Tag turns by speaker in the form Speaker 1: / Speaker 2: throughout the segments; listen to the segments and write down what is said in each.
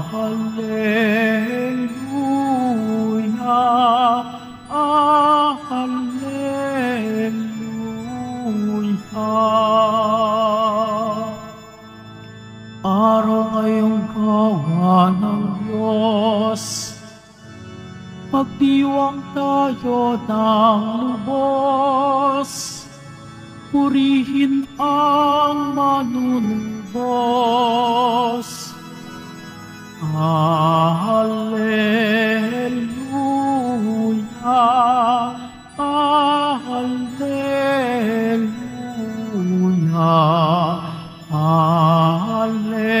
Speaker 1: Alleluia, Alleluia. Araw ngayong gawa ng Diyos, magdiwang tayo ng lubos, purihin ang manunubos. Hallelujah, Alleluia, Alleluia.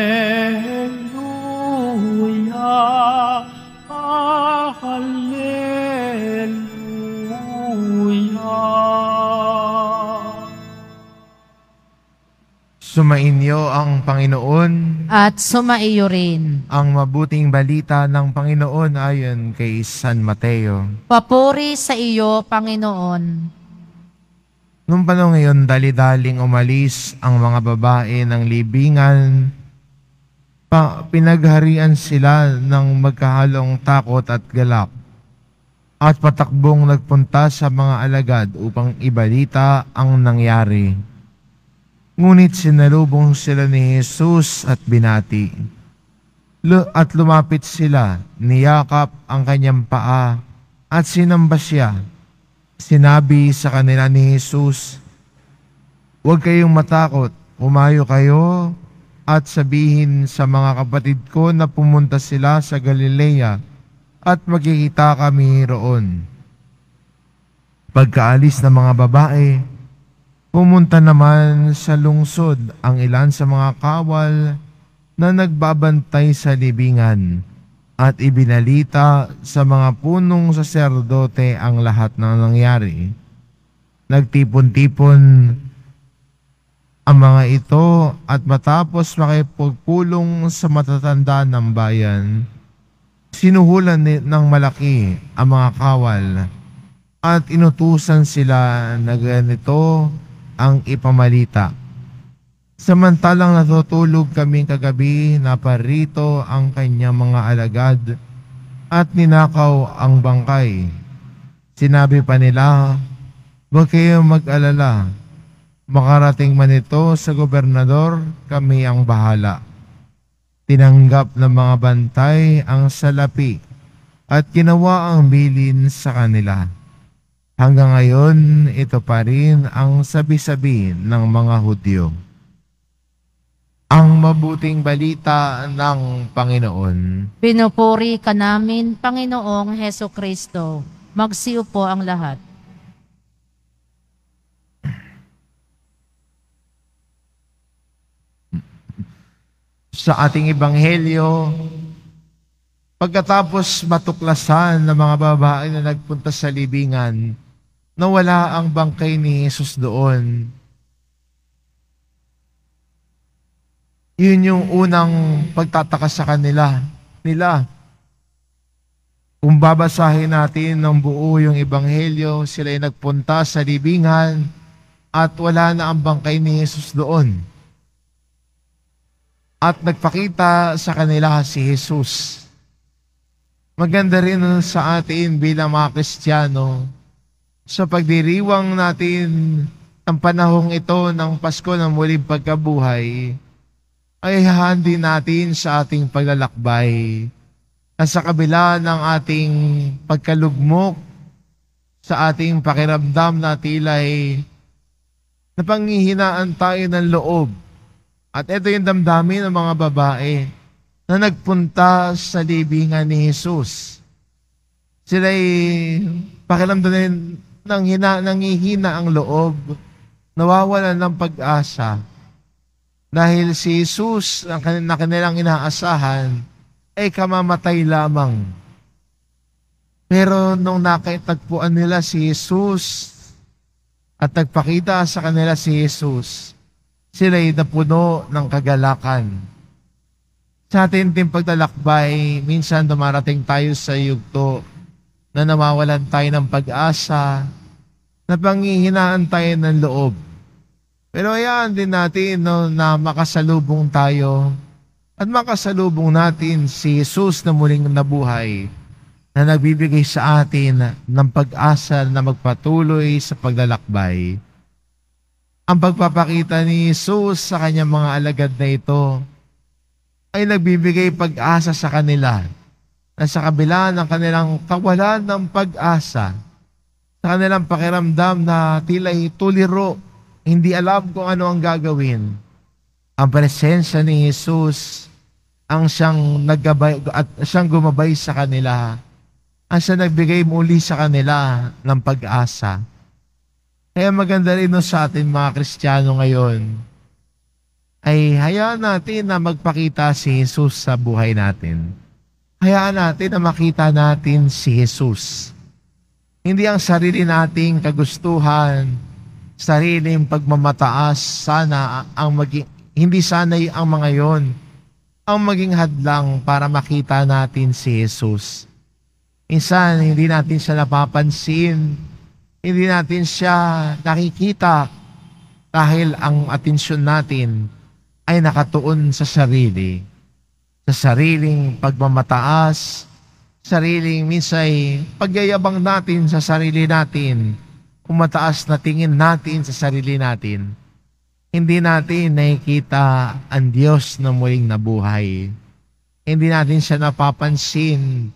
Speaker 1: Sumainyo ang Panginoon at sumaiyo rin ang mabuting balita ng Panginoon ayon kay San Mateo. Papuri sa iyo, Panginoon. Nung panahon ngayon, dali-daling umalis ang mga babae ng libingan. Pa pinagharian sila ng magkahalong takot at galak. At patakbong nagpunta sa mga alagad upang ibalita ang nangyari. Ngunit sinalubong sila ni Jesus at binati. At lumapit sila, niyakap ang kanyang paa at sinamba siya. Sinabi sa kanila ni Jesus, Huwag kayong matakot, umayo kayo at sabihin sa mga kapatid ko na pumunta sila sa Galilea at magkikita kami roon. Pagkaalis ng mga babae, Pumunta naman sa lungsod ang ilan sa mga kawal na nagbabantay sa libingan at ibinalita sa mga punong saserdote ang lahat ng nangyari. Nagtipon-tipon ang mga ito at matapos makipagpulong sa matatanda ng bayan, sinuhulan ng malaki ang mga kawal at inutusan sila na ganito ang ipamalita. Samantalang natutulog kaming kagabi, naparito ang kanyang mga alagad at ninakaw ang bangkay. Sinabi pa nila, Huwag kayong mag-alala. Makarating man ito sa gobernador, kami ang bahala. Tinanggap ng mga bantay ang salapi at ginawa ang bilin sa kanila. Hanggang ngayon, ito pa rin ang sabi-sabi ng mga Hudyo. Ang mabuting balita ng Panginoon. Pinupuri ka namin, Panginoong Heso Kristo. Magsiupo ang lahat. Sa ating ebanghelyo, pagkatapos matuklasan ng mga babae na nagpunta sa libingan, nawala ang bangkay ni Jesus doon. Yun yung unang pagtataka sa kanila. Nila. Kung babasahin natin ng buo yung ebanghelyo, sila ay nagpunta sa libingan at wala na ang bangkay ni Jesus doon. At nagpakita sa kanila si Jesus. Maganda rin sa atin bilang mga Kristiyano sa pagdiriwang natin ang panahong ito ng Pasko ng muling pagkabuhay, ay hahandi natin sa ating paglalakbay na sa kabila ng ating pagkalugmok sa ating pakiramdam na tila'y napanghihinaan tayo ng loob. At ito yung damdamin ng mga babae na nagpunta sa libingan ni Jesus. Sila'y pakiramdam din nang hina, nangihina ang loob, nawawalan ng pag-asa. Dahil si Jesus, ang na kanilang inaasahan, ay kamamatay lamang. Pero nung nakitagpuan nila si Jesus at nagpakita sa kanila si Jesus, sila'y napuno ng kagalakan. Sa atin din pagtalakbay, minsan dumarating tayo sa yugto na nawawalan tayo ng pag-asa, na panghihinaan tayo ng loob. Pero ayan din natin no, na makasalubong tayo at makasalubong natin si Jesus na muling nabuhay na nagbibigay sa atin ng pag-asa na magpatuloy sa paglalakbay. Ang pagpapakita ni Jesus sa kanyang mga alagad na ito ay nagbibigay pag-asa sa kanila na sa kabila ng kanilang kawalan ng pag-asa, sa kanilang pakiramdam na tila'y tuliro, hindi alam kung ano ang gagawin. Ang presensya ni Jesus ang siyang naggabay at siyang gumabay sa kanila. Ang siyang nagbigay muli sa kanila ng pag-asa. Kaya maganda rin no sa atin mga Kristiyano ngayon ay hayaan natin na magpakita si Jesus sa buhay natin. Hayaan natin na makita natin si Jesus hindi ang sarili nating kagustuhan, sariling pagmamataas sana ang maging hindi sanay ang mga yon ang maging hadlang para makita natin si Jesus. Minsan, hindi natin siya napapansin. Hindi natin siya nakikita dahil ang atensyon natin ay nakatuon sa sarili. Sa sariling pagmamataas, sariling minsay pagyayabang natin sa sarili natin, kumataas na tingin natin sa sarili natin, hindi natin nakikita ang Diyos na muling nabuhay. Hindi natin siya napapansin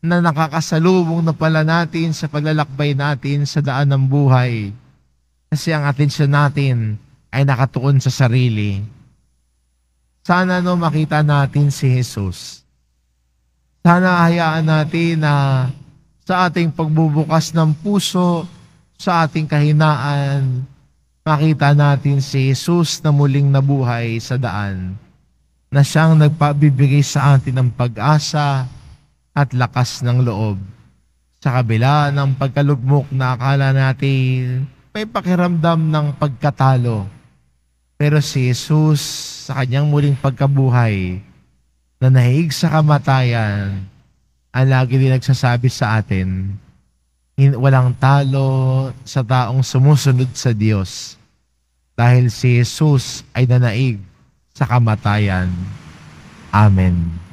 Speaker 1: na nakakasalubong na pala natin sa paglalakbay natin sa daan ng buhay. Kasi ang atensyon natin ay nakatuon sa sarili. Sana no makita natin si Jesus sana hayaan natin na sa ating pagbubukas ng puso, sa ating kahinaan, makita natin si Jesus na muling nabuhay sa daan, na siyang nagpabibigay sa atin ng pag-asa at lakas ng loob. Sa kabila ng pagkalugmok na akala natin may pakiramdam ng pagkatalo, pero si Jesus sa kanyang muling pagkabuhay, na nahig sa kamatayan ang lagi din nagsasabi sa atin, walang talo sa taong sumusunod sa Diyos dahil si Jesus ay nanaig sa kamatayan. Amen.